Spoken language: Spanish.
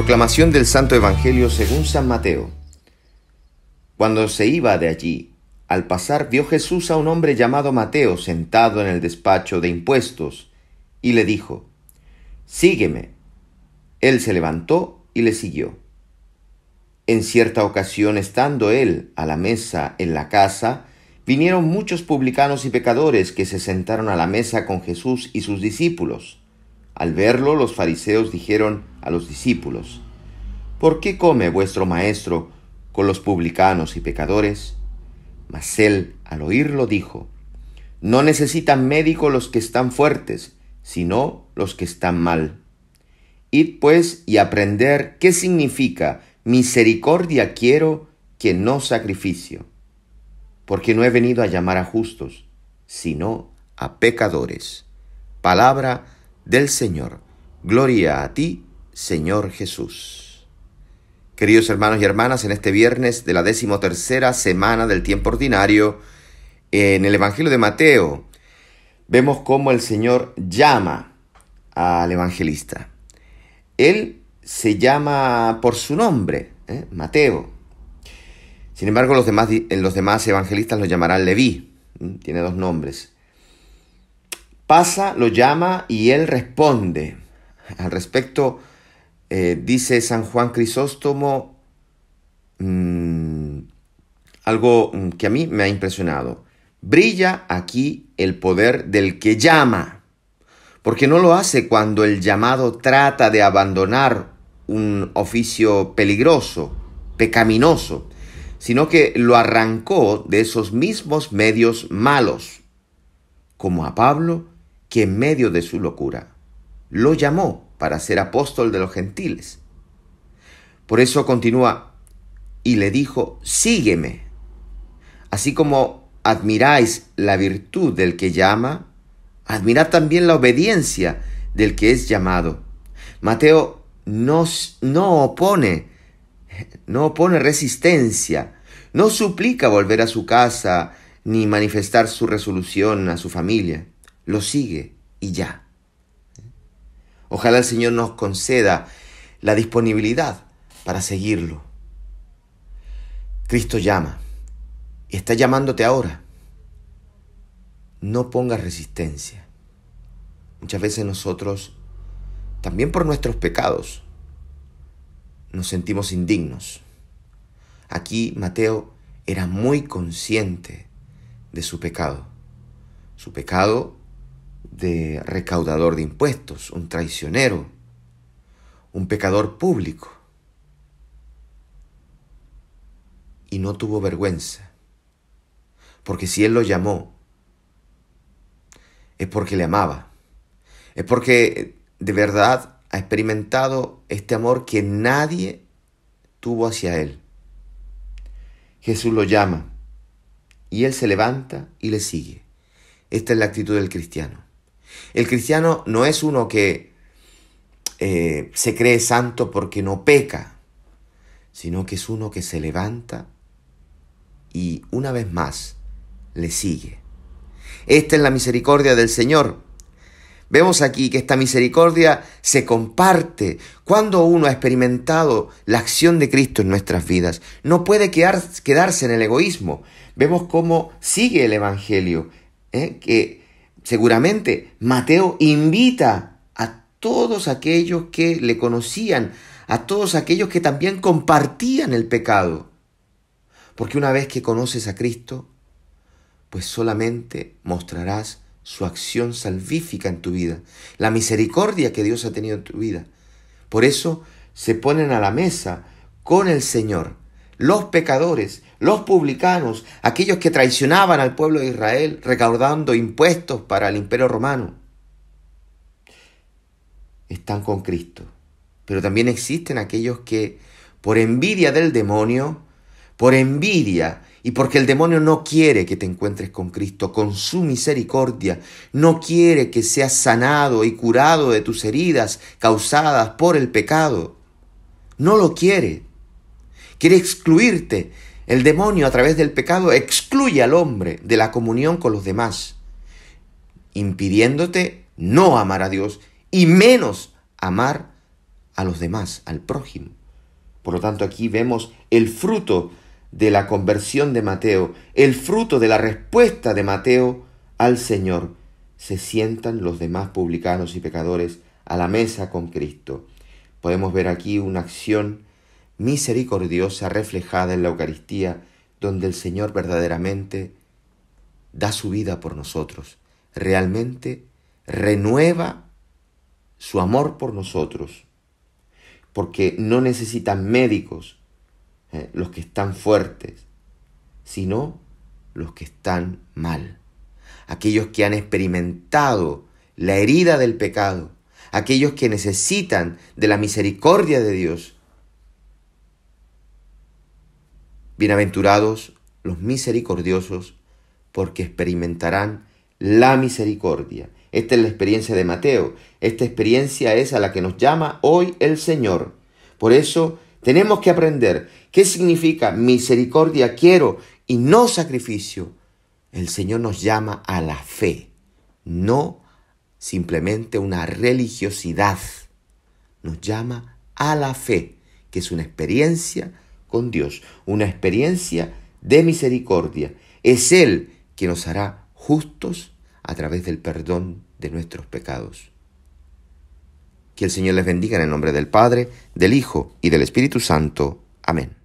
Proclamación del Santo Evangelio según San Mateo. Cuando se iba de allí, al pasar vio Jesús a un hombre llamado Mateo sentado en el despacho de impuestos, y le dijo, Sígueme. Él se levantó y le siguió. En cierta ocasión, estando él a la mesa en la casa, vinieron muchos publicanos y pecadores que se sentaron a la mesa con Jesús y sus discípulos al verlo, los fariseos dijeron a los discípulos, ¿Por qué come vuestro maestro con los publicanos y pecadores? Mas él, al oírlo, dijo, No necesitan médico los que están fuertes, sino los que están mal. Id pues y aprender qué significa misericordia quiero que no sacrificio, porque no he venido a llamar a justos, sino a pecadores. Palabra del Señor. Gloria a ti, Señor Jesús. Queridos hermanos y hermanas, en este viernes de la decimotercera semana del tiempo ordinario, en el Evangelio de Mateo, vemos cómo el Señor llama al evangelista. Él se llama por su nombre, ¿eh? Mateo. Sin embargo, los demás, los demás evangelistas lo llamarán Leví. Tiene dos nombres. Pasa, lo llama y él responde. Al respecto, eh, dice San Juan Crisóstomo mm, algo mm, que a mí me ha impresionado. Brilla aquí el poder del que llama, porque no lo hace cuando el llamado trata de abandonar un oficio peligroso, pecaminoso, sino que lo arrancó de esos mismos medios malos, como a Pablo que en medio de su locura lo llamó para ser apóstol de los gentiles. Por eso continúa y le dijo, sígueme. Así como admiráis la virtud del que llama, admirad también la obediencia del que es llamado. Mateo no, no opone, no opone resistencia, no suplica volver a su casa ni manifestar su resolución a su familia lo sigue y ya. Ojalá el Señor nos conceda la disponibilidad para seguirlo. Cristo llama y está llamándote ahora. No pongas resistencia. Muchas veces nosotros, también por nuestros pecados, nos sentimos indignos. Aquí Mateo era muy consciente de su pecado. Su pecado de recaudador de impuestos, un traicionero, un pecador público. Y no tuvo vergüenza, porque si Él lo llamó, es porque le amaba, es porque de verdad ha experimentado este amor que nadie tuvo hacia Él. Jesús lo llama y Él se levanta y le sigue. Esta es la actitud del cristiano. El cristiano no es uno que eh, se cree santo porque no peca, sino que es uno que se levanta y una vez más le sigue. Esta es la misericordia del Señor. Vemos aquí que esta misericordia se comparte. Cuando uno ha experimentado la acción de Cristo en nuestras vidas, no puede quedar, quedarse en el egoísmo. Vemos cómo sigue el Evangelio, ¿eh? que Seguramente Mateo invita a todos aquellos que le conocían, a todos aquellos que también compartían el pecado. Porque una vez que conoces a Cristo, pues solamente mostrarás su acción salvífica en tu vida, la misericordia que Dios ha tenido en tu vida. Por eso se ponen a la mesa con el Señor los pecadores, los publicanos, aquellos que traicionaban al pueblo de Israel recaudando impuestos para el imperio romano, están con Cristo. Pero también existen aquellos que, por envidia del demonio, por envidia y porque el demonio no quiere que te encuentres con Cristo, con su misericordia, no quiere que seas sanado y curado de tus heridas causadas por el pecado, no lo quiere quiere excluirte. El demonio a través del pecado excluye al hombre de la comunión con los demás, impidiéndote no amar a Dios y menos amar a los demás, al prójimo. Por lo tanto, aquí vemos el fruto de la conversión de Mateo, el fruto de la respuesta de Mateo al Señor. Se sientan los demás publicanos y pecadores a la mesa con Cristo. Podemos ver aquí una acción misericordiosa reflejada en la Eucaristía, donde el Señor verdaderamente da su vida por nosotros, realmente renueva su amor por nosotros, porque no necesitan médicos eh, los que están fuertes, sino los que están mal, aquellos que han experimentado la herida del pecado, aquellos que necesitan de la misericordia de Dios, Bienaventurados los misericordiosos, porque experimentarán la misericordia. Esta es la experiencia de Mateo. Esta experiencia es a la que nos llama hoy el Señor. Por eso tenemos que aprender qué significa misericordia quiero y no sacrificio. El Señor nos llama a la fe, no simplemente una religiosidad. Nos llama a la fe, que es una experiencia con Dios, una experiencia de misericordia. Es Él que nos hará justos a través del perdón de nuestros pecados. Que el Señor les bendiga en el nombre del Padre, del Hijo y del Espíritu Santo. Amén.